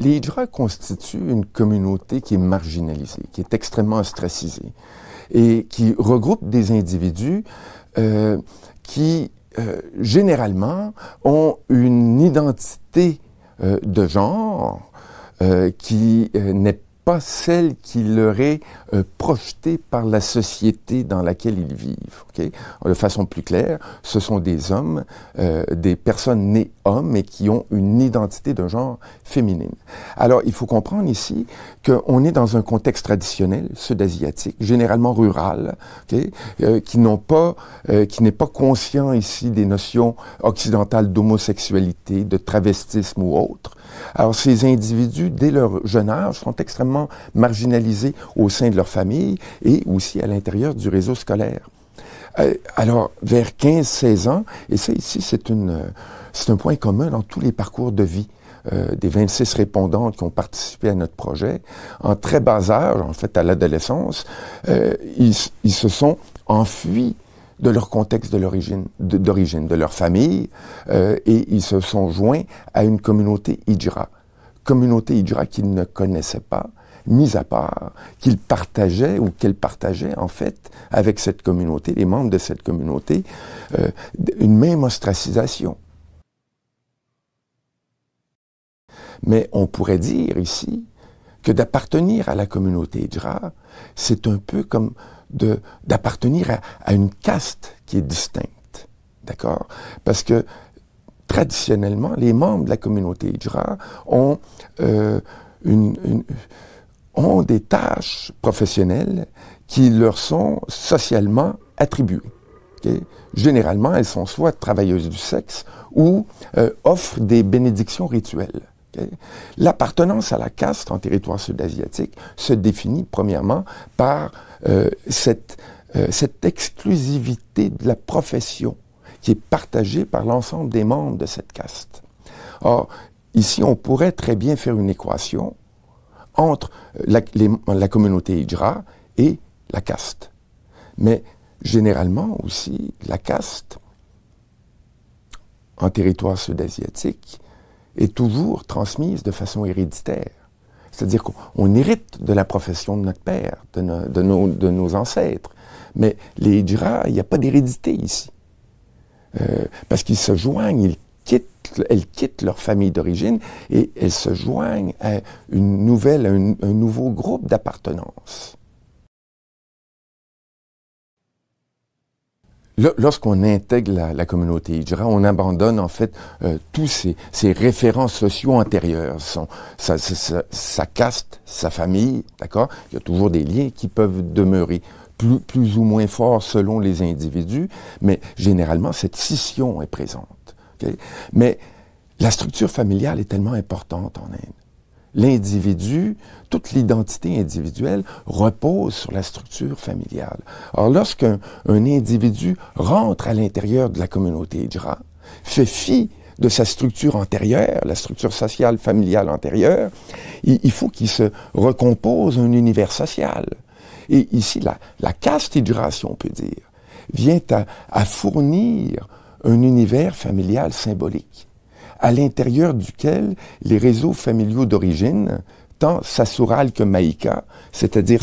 Les hijras constituent une communauté qui est marginalisée, qui est extrêmement ostracisée et qui regroupe des individus euh, qui, euh, généralement, ont une identité euh, de genre qui n'est pas pas celle qui leur est euh, projetée par la société dans laquelle ils vivent. De façon plus claire, ce sont des hommes, euh, des personnes nées hommes et qui ont une identité de genre féminine. Alors, il faut comprendre ici qu'on est dans un contexte traditionnel sud-asiatique, généralement rural, euh, qui qui n'est pas conscient ici des notions occidentales d'homosexualité, de travestisme ou autre. Alors, ces individus, dès leur jeune âge, sont extrêmement marginalisés au sein de leur famille et aussi à l'intérieur du réseau scolaire. Euh, alors, vers 15-16 ans, et ça ici, euh, c'est un point commun dans tous les parcours de vie. Euh, des 26 répondantes qui ont participé à notre projet, en très bas âge, en fait à l'adolescence, ils, se sont enfuis de leur contexte d'origine, de, leur famille, et ils se sont joints à une communauté Hijra communauté hijra qu'il ne connaissait pas, mis à part, qu'il partageait ou qu'elle partageait en fait avec cette communauté, les membres de cette communauté, euh, une même ostracisation. Mais on pourrait dire ici que d'appartenir à la communauté hydra, c'est un peu comme d'appartenir à une caste qui est distincte. D'accord Parce que traditionnellement, les membres de la communauté Hijra euh, ont, des tâches professionnelles qui leur sont socialement attribuées. Généralement, elles sont soit travailleuses du sexe ou euh, offrent des bénédictions rituelles. L'appartenance à la caste en territoire sud-asiatique se définit premièrement par euh, cette exclusivité de la profession qui est partagé par l'ensemble des membres de cette caste. Or, ici, on pourrait très bien faire une équation entre euh, la, la communauté Hijra et la caste. Mais généralement aussi, la caste en territoire sud-asiatique est toujours transmise de façon héréditaire. C'est-à-dire qu'on hérite de la profession de notre père, de, nos, de nos, ancêtres. Mais les Hijra, il n'y a pas d'hérédité ici. Euh, parce qu'ils se joignent, ils quittent, elles quittent leur famille d'origine et elles se joignent à un, nouveau groupe d'appartenance. Lorsqu'on intègre la, communauté Hijra, on abandonne en fait euh, tous ces, références sociaux antérieures, sa, caste, sa famille, d'accord Il y a toujours des liens qui peuvent demeurer plus, ou moins fort selon les individus, mais généralement, cette scission est présente. Mais la structure familiale est tellement importante en Inde. L'individu, toute l'identité individuelle repose sur la structure familiale. Alors lorsqu'un individu rentre à l'intérieur de la communauté Hijra, fait fi de sa structure antérieure, la structure sociale familiale antérieure, il faut qu'il se recompose un univers social. Et ici, la, la caste et duration, on peut dire, vient à, fournir un univers familial symbolique, à l'intérieur duquel les réseaux familiaux d'origine, tant Sassural que Maïka, c'est-à-dire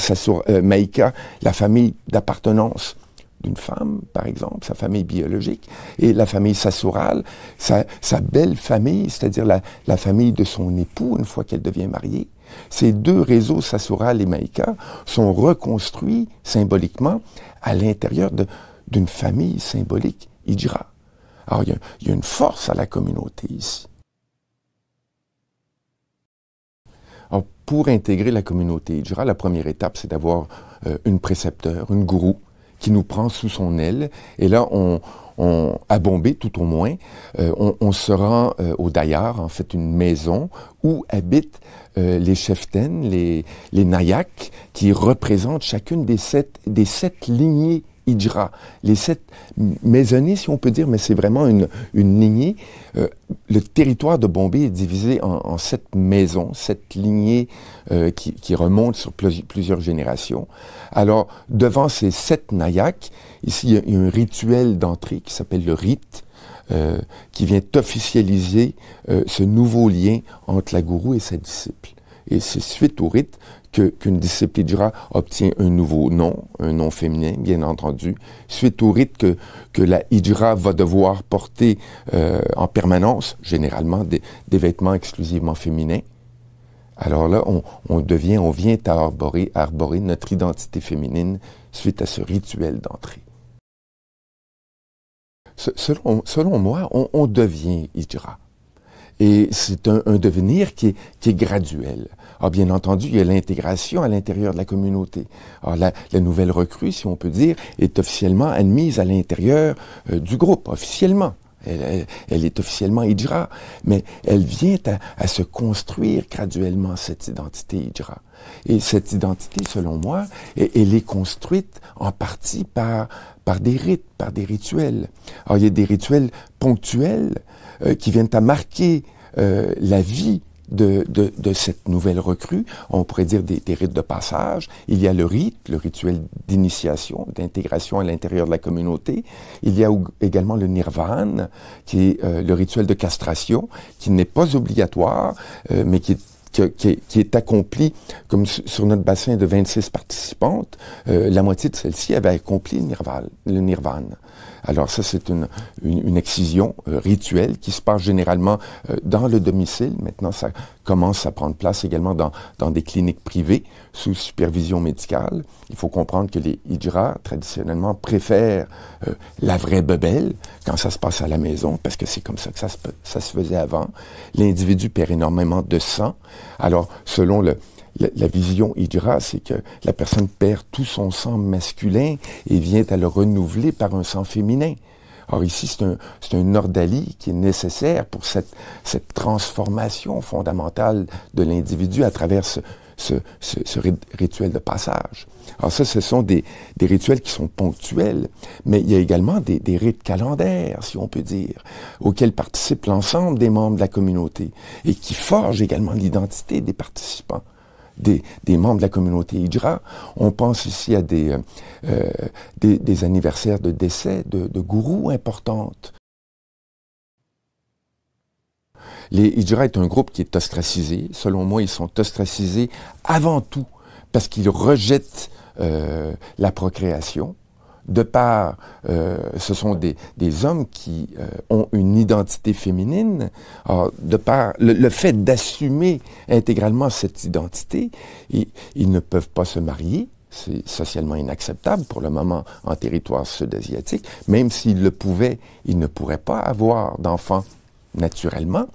euh, Maïka, la famille d'appartenance d'une femme, par exemple, sa famille biologique, et la famille Sassoural, sa, sa belle famille, c'est-à-dire la, famille de son époux une fois qu'elle devient mariée, ces deux réseaux, sasural et Maïka, sont reconstruits symboliquement à l'intérieur d'une famille symbolique hijra. Alors, il y, a une force à la communauté ici. pour intégrer la communauté hijra, la première étape, c'est d'avoir euh, une précepteur, une gourou, qui nous prend sous son aile. Et là, on, on, à Bombay tout au moins, euh, on, se rend euh, au Dayar, en fait une maison où habitent euh, les cheftaines, les, les nayaks, qui représentent chacune des sept lignées hijra. Les sept maisonnées, si on peut dire, mais c'est vraiment une, lignée. Euh, le territoire de Bombay est divisé en, sept maisons, sept lignées euh, qui, remontent sur plusieurs générations. Alors, devant ces sept nayaks, ici, il y a un rituel d'entrée qui s'appelle le rite. Euh, qui vient officialiser ce nouveau lien entre la gourou et ses disciples. Et c'est suite au rite qu'une disciple discipline obtient un nouveau nom, un nom féminin, bien entendu, suite au rite que, la hijra va devoir porter euh, en permanence, généralement des, vêtements exclusivement féminins. Alors là, on, devient, on vient à arborer, arborer notre identité féminine suite à ce rituel d'entrée. Selon, moi, on, devient hijra. Et c'est un, devenir qui est graduel. Alors, ah, bien entendu, il y a l'intégration à l'intérieur de la communauté. Alors, ah, la, nouvelle recrue, si on peut dire, est officiellement admise à l'intérieur euh, du groupe, officiellement. Elle, est officiellement hydra, mais elle vient à, se construire graduellement, cette identité hydra. Et cette identité, selon moi, elle, elle, est construite en partie par, par des rites, par des rituels. Alors, ah, il y a des rituels ponctuels euh, qui viennent à marquer euh, la vie de, cette nouvelle recrue. On pourrait dire des, rites de passage. Il y a le rite, le rituel d'initiation, d'intégration à l'intérieur de la communauté. Il y a également le nirvana, qui est euh, le rituel de castration, qui n'est pas obligatoire, euh, mais qui est accompli, comme sur notre bassin de 26 participantes, euh, la moitié de celles-ci avait accompli le nirvan, Le nirvana. Alors ça, c'est une, excision euh, rituelle qui se passe généralement euh, dans le domicile. Maintenant, ça commence à prendre place également dans, des cliniques privées sous supervision médicale. Il faut comprendre que les hijras, traditionnellement, préfèrent euh, la vraie bebelle quand ça se passe à la maison, parce que c'est comme ça que ça se, ça se faisait avant. L'individu perd énormément de sang. Alors, selon le, la, vision Hydra, c'est que la personne perd tout son sang masculin et vient à le renouveler par un sang féminin. Or ici, c'est un, un ordali qui est nécessaire pour cette, transformation fondamentale de l'individu à travers ce, rituel de passage. Alors ça, ce sont des, rituels qui sont ponctuels, mais il y a également des rites calendaires, si on peut dire, auxquels participent l'ensemble des membres de la communauté et qui forgent également l'identité des participants des, membres de la communauté Hijra. On pense ici à euh, des, anniversaires de décès de, gourous importantes. Les Hijra est un groupe qui est ostracisé. Selon moi, ils sont ostracisés avant tout parce qu'ils rejettent euh, la procréation de par, euh, ce sont des, hommes qui euh, ont une identité féminine, de par le, fait d'assumer intégralement cette identité, ils, ne peuvent pas se marier, c'est socialement inacceptable pour le moment en territoire sud-asiatique. Même s'ils le pouvaient, ils ne pourraient pas avoir d'enfants naturellement.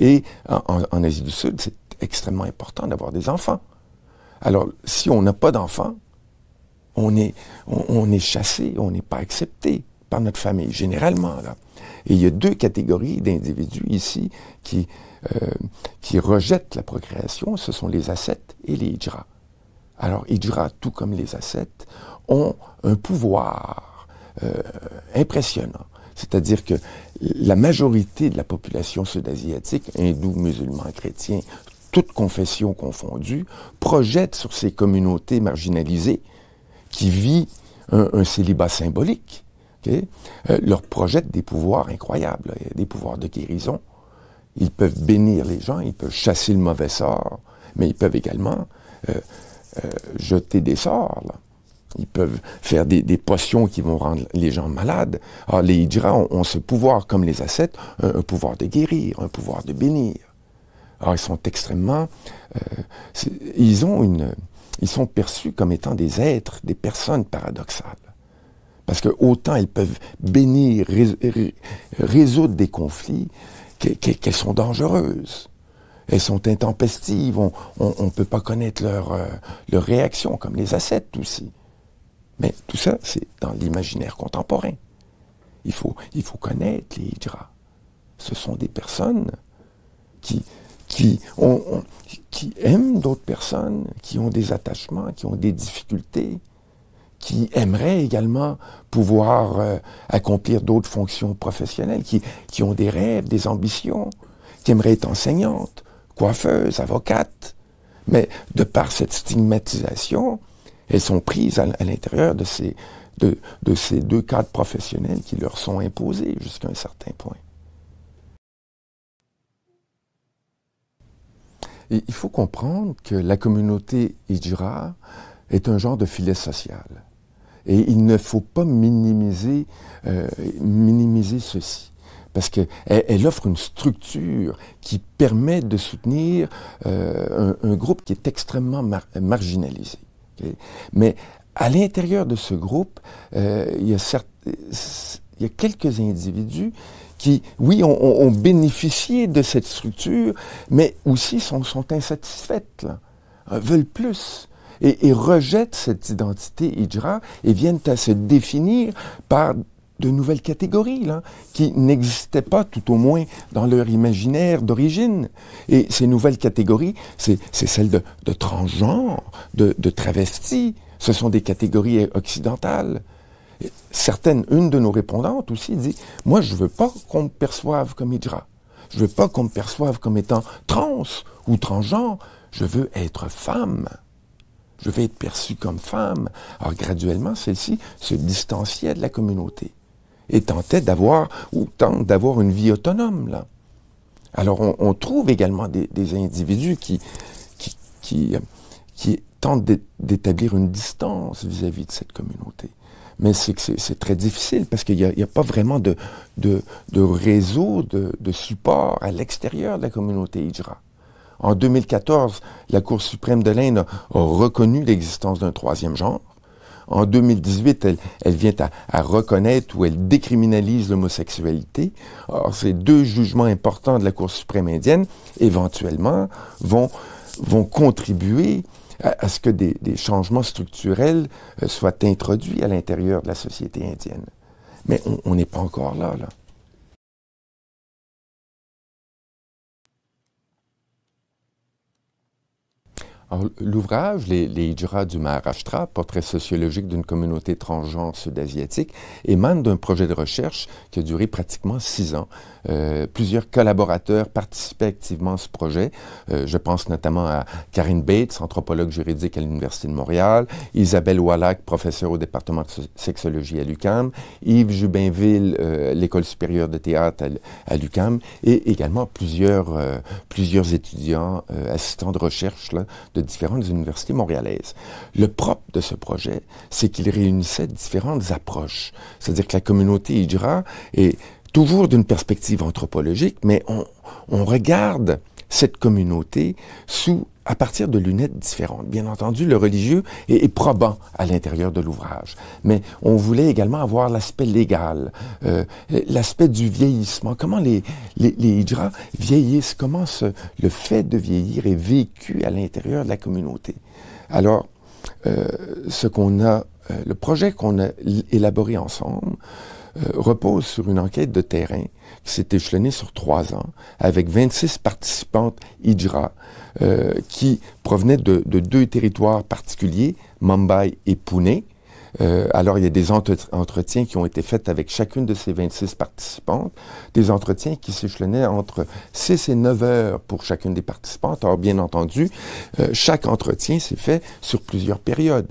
Et en, Asie du Sud, c'est extrêmement important d'avoir des enfants. Alors, si on n'a pas d'enfants, on est, on, est chassé, on n'est pas accepté par notre famille, généralement. Là. Et il y a deux catégories d'individus ici qui, euh, qui rejettent la procréation, ce sont les ascètes et les hijras. Alors, hijras, tout comme les ascètes, ont un pouvoir euh, impressionnant. C'est-à-dire que la majorité de la population sud-asiatique, hindous, musulmans, chrétiens, toutes confessions confondues, projette sur ces communautés marginalisées qui vit un, célibat symbolique, euh, leur projettent des pouvoirs incroyables, euh, des pouvoirs de guérison. Ils peuvent bénir les gens, ils peuvent chasser le mauvais sort, mais ils peuvent également euh, jeter des sorts. Ils peuvent faire des, potions qui vont rendre les gens malades. Alors, ah, les hijras ont, ce pouvoir, comme les ascètes, un, pouvoir de guérir, un pouvoir de bénir. Alors, ah, ils sont extrêmement... ils ont une, ils sont perçus comme étant des êtres, des personnes paradoxales. Parce que autant ils peuvent bénir, résoudre des conflits, qu'elles sont dangereuses. Elles sont intempestives, on ne peut pas connaître leur, euh, leur réaction, comme les ascètes aussi. Mais tout ça, c'est dans l'imaginaire contemporain. Il faut, il faut connaître les hydras. Ce sont des personnes qui, qui, aiment d'autres personnes, qui ont des attachements, qui ont des difficultés, qui aimeraient également pouvoir euh, accomplir d'autres fonctions professionnelles, qui, ont des rêves, des ambitions, qui aimeraient être enseignantes, coiffeuses, avocates. Mais de par cette stigmatisation, elles sont prises à, l'intérieur de ces, de ces deux cadres professionnels qui leur sont imposés jusqu'à un certain point. il faut comprendre que la communauté hijra est un genre de filet social. Et il ne faut pas minimiser, euh, minimiser ceci. Parce qu'elle elle offre une structure qui permet de soutenir euh, un, groupe qui est extrêmement marginalisé. Mais à l'intérieur de ce groupe, euh, il, y a il y a quelques individus qui, oui, ont, bénéficié de cette structure, mais aussi sont, insatisfaites, euh, veulent plus. Et, rejettent cette identité hijra et viennent à se définir par de nouvelles catégories qui n'existaient pas, tout au moins dans leur imaginaire d'origine. Et ces nouvelles catégories, c'est celles de, transgenre, de, de Ce sont des catégories occidentales certaines, une de nos répondantes aussi dit, moi je veux pas qu'on me perçoive comme hydra. Je veux pas qu'on me perçoive comme étant trans ou transgenre. Je veux être femme. Je veux être perçue comme femme. Alors graduellement, celle-ci se distanciait de la communauté et tentait d'avoir ou tente d'avoir une vie autonome là. Alors on, trouve également des, individus qui, qui, euh, tentent d'établir une distance vis à -vis de cette communauté mais c'est très difficile parce qu'il n'y a, pas vraiment de, de, réseau de, support à l'extérieur de la communauté Hijra. En 2014, la Cour suprême de l'Inde a, reconnu l'existence d'un troisième genre. En 2018, elle, vient à, reconnaître ou elle décriminalise l'homosexualité. Or, ces deux jugements importants de la Cour suprême indienne, éventuellement, vont, vont contribuer à, ce que des, changements structurels euh, soient introduits à l'intérieur de la société indienne. Mais on n'est pas encore là, là. L'ouvrage, les, les du Maharashtra, portrait sociologique d'une communauté transgenre sud-asiatique, émane d'un projet de recherche qui a duré pratiquement six ans. Euh, plusieurs collaborateurs participaient activement à ce projet. Euh, je pense notamment à Karine Bates, anthropologue juridique à l'Université de Montréal, Isabelle Wallach, professeure au département de sexologie à l'UQAM, Yves Jubinville, euh, l'École supérieure de théâtre à, l'UQAM, et également plusieurs, plusieurs étudiants assistants de recherche là, de différentes universités montréalaises. Le propre de ce projet, c'est qu'il réunissait différentes approches. C'est-à-dire que la communauté hydra est toujours d'une perspective anthropologique, mais on, on regarde cette communauté sous à partir de lunettes différentes. Bien entendu, le religieux est, probant à l'intérieur de l'ouvrage, mais on voulait également avoir l'aspect légal, euh, l'aspect du vieillissement, comment les, les, les vieillissent, comment ce, le fait de vieillir est vécu à l'intérieur de la communauté. Alors, euh, ce qu'on a, euh, le projet qu'on a élaboré ensemble repose sur une enquête de terrain qui s'est échelonnée sur trois ans avec 26 participantes hydras. Euh, qui provenaient de, de, deux territoires particuliers, Mumbai et Pune. Euh, alors, il y a des entretiens qui ont été faits avec chacune de ces 26 participantes, des entretiens qui s'échelonnaient entre 6 et 9 heures pour chacune des participantes. Alors, bien entendu, euh, chaque entretien s'est fait sur plusieurs périodes.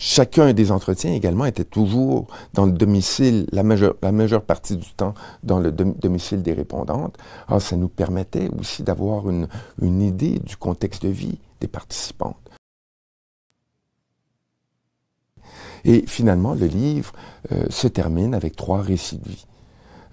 Chacun des entretiens également était toujours dans le domicile, la majeure, partie du temps dans le domicile des répondantes. Alors, ça nous permettait aussi d'avoir une, idée du contexte de vie des participantes. Et finalement, le livre euh, se termine avec trois récits de vie.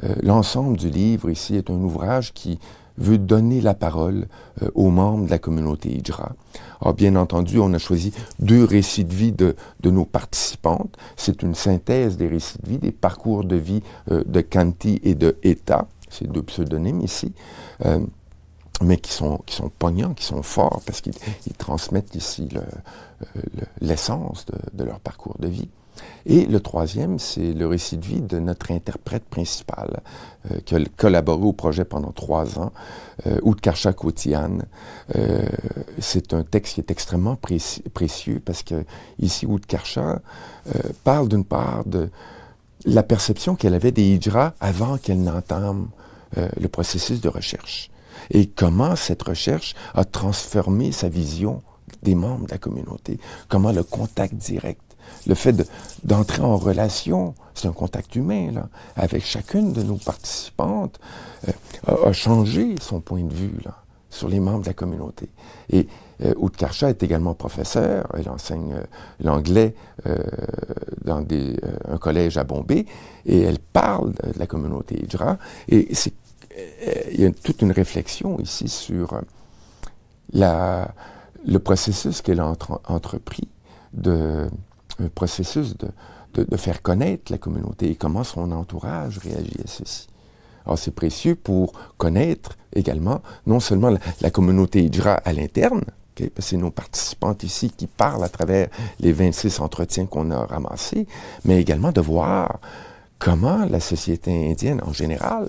Euh, l'ensemble du livre ici est un ouvrage qui veut donner la parole euh, aux membres de la communauté Hijra. Alors, bien entendu, on a choisi deux récits de vie de, nos participantes. C'est une synthèse des récits de vie, des parcours de vie euh, de Kanti et de Eta. C'est deux pseudonymes ici. Euh, mais qui sont, qui sont poignants, qui sont forts, parce qu'ils transmettent ici l'essence de leur parcours de vie. Et le troisième, c'est le récit de vie de notre interprète principal, euh, qui a collaboré au projet pendant trois ans, euh, Utkarcha Kotian. Euh, c'est un texte qui est extrêmement précieux parce que ici, euh, parle d'une part de la perception qu'elle avait des hijras avant qu'elle n'entame le processus de recherche et comment cette recherche a transformé sa vision des membres de la communauté, comment le contact direct le fait d'entrer en relation, c'est un contact humain, là, avec chacune de nos participantes, euh, a, changé son point de vue, là, sur les membres de la communauté. Et euh, est également professeur, elle enseigne euh, l'anglais euh, dans des, un collège à Bombay, et elle parle de la communauté Hijra, et il y a toute une réflexion ici sur la, le processus qu'elle a entrepris de un processus de, de, faire connaître la communauté et comment son entourage réagit à ceci. Alors c'est précieux pour connaître également non seulement la, communauté Hijra à l'interne, parce que c'est nos participantes ici qui parlent à travers les 26 entretiens qu'on a ramassés, mais également de voir comment la société indienne en général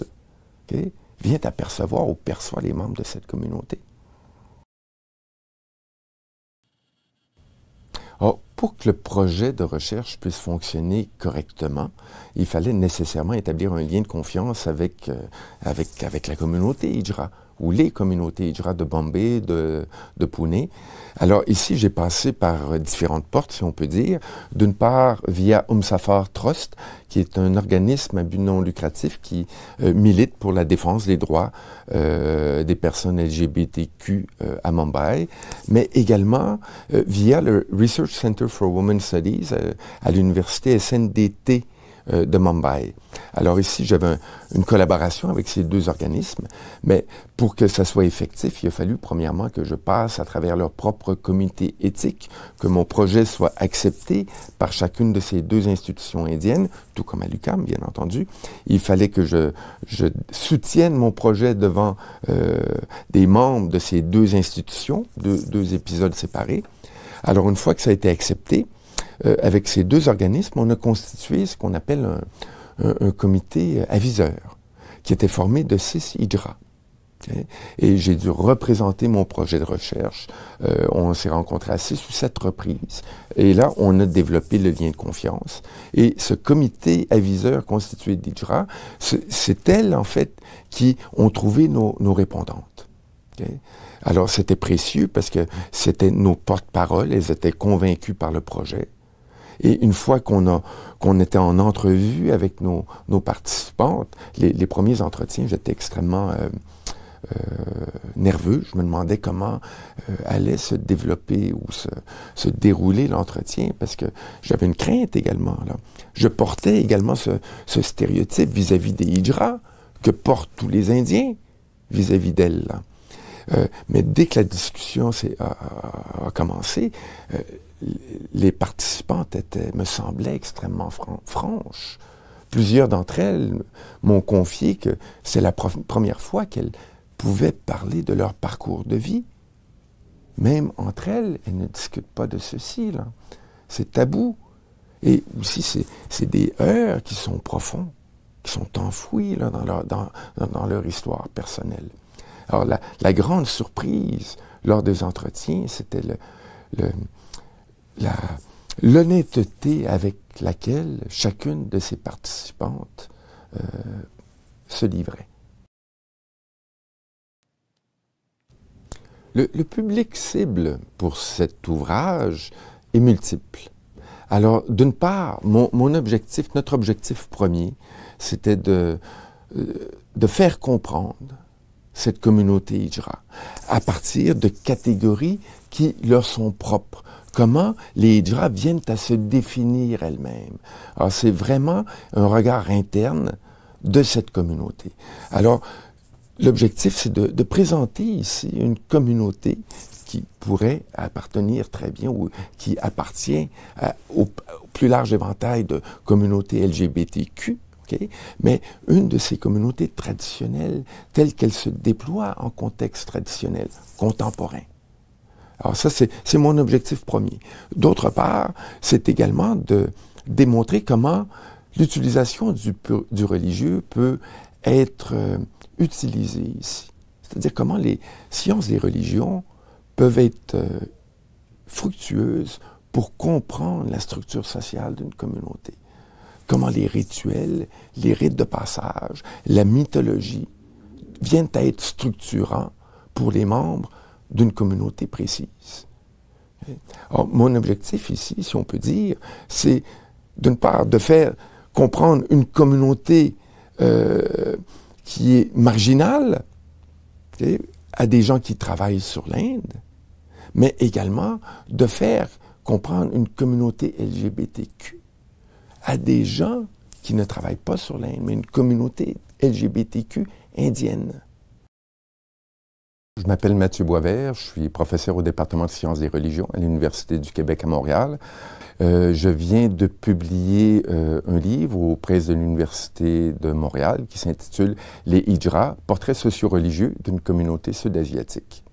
vient à ou perçoit les membres de cette communauté. pour que le projet de recherche puisse fonctionner correctement, il fallait nécessairement établir un lien de confiance avec, euh, avec, la communauté Hijra ou les communautés hijra de Bombay, de, de Pune. Alors ici, j'ai passé par différentes portes, si on peut dire. D'une part, via Safar Trust, qui est un organisme à but non lucratif qui euh, milite pour la défense des droits euh, des personnes LGBTQ euh, à Mumbai, mais également via le Research Center for Women Studies à l'université SNDT euh, de Mumbai. Alors ici, j'avais une collaboration avec ces deux organismes, mais pour que ça soit effectif, il a fallu premièrement que je passe à travers leur propre comité éthique, que mon projet soit accepté par chacune de ces deux institutions indiennes, tout comme à l'UCAM, bien entendu. Il fallait que je, soutienne mon projet devant euh, des membres de ces deux institutions, deux, deux épisodes séparés. Alors une fois que ça a été accepté, euh, avec ces deux organismes, on a constitué ce qu'on appelle un, un, comité aviseur, qui était formé de six hydras. Et j'ai dû représenter mon projet de recherche. Euh, on s'est rencontrés à six ou sept reprises. Et là, on a développé le lien de confiance. Et ce comité aviseur constitué d'hydras, c'est elles, en fait, qui ont trouvé nos, nos répondantes. Alors c'était précieux parce que c'était nos porte-paroles, elles étaient convaincues par le projet. Et une fois qu'on a qu'on était en entrevue avec nos, nos participantes, les, premiers entretiens, j'étais extrêmement euh, euh, nerveux. Je me demandais comment euh, allait se développer ou se, dérouler l'entretien parce que j'avais une crainte également. Là. Je portais également ce, stéréotype vis-à-vis des hijras que portent tous les Indiens vis-à-vis d'elles. mais dès que la discussion a, a, a, commencé, les participantes étaient, me semblaient extrêmement franches. Plusieurs d'entre elles m'ont confié que c'est la première fois qu'elles pouvaient parler de leur parcours de vie. Même entre elles, elles ne discutent pas de ceci. C'est tabou. Et aussi, c'est des heures qui sont profonds, qui sont enfouis dans, leur, histoire personnelle. Alors, la, grande surprise lors des entretiens, c'était le l'honnêteté avec laquelle chacune de ces participantes euh, se livrait. Le, public cible pour cet ouvrage est multiple. Alors, d'une part, mon, objectif, notre objectif premier, c'était de, euh, de faire comprendre cette communauté Hijra à partir de catégories qui leur sont propres, comment les draps viennent à se définir elles-mêmes. Alors, c'est vraiment un regard interne de cette communauté. Alors, l'objectif, c'est de, présenter ici une communauté qui pourrait appartenir très bien ou qui appartient au, plus large éventail de communautés LGBTQ, Mais une de ces communautés traditionnelles, telles qu'elle se déploie en contexte traditionnel, contemporain. Alors ça, c'est mon objectif premier. D'autre part, c'est également de démontrer comment l'utilisation du, religieux peut être euh, utilisée ici. C'est-à-dire comment les sciences des religions peuvent être euh, fructueuses pour comprendre la structure sociale d'une communauté. Comment les rituels, les rites de passage, la mythologie viennent à être structurants pour les membres d'une communauté précise. mon objectif ici, si on peut dire, c'est d'une part de faire comprendre une communauté euh, qui est marginale à des gens qui travaillent sur l'Inde, mais également de faire comprendre une communauté LGBTQ à des gens qui ne travaillent pas sur l'Inde, mais une communauté LGBTQ indienne. Je m'appelle Mathieu Boisvert, je suis professeur au département de sciences et religions à l'Université du Québec à Montréal. Euh, je viens de publier euh, un livre aux presses de l'Université de Montréal qui s'intitule Les hijras, portraits socio-religieux d'une communauté sud-asiatique.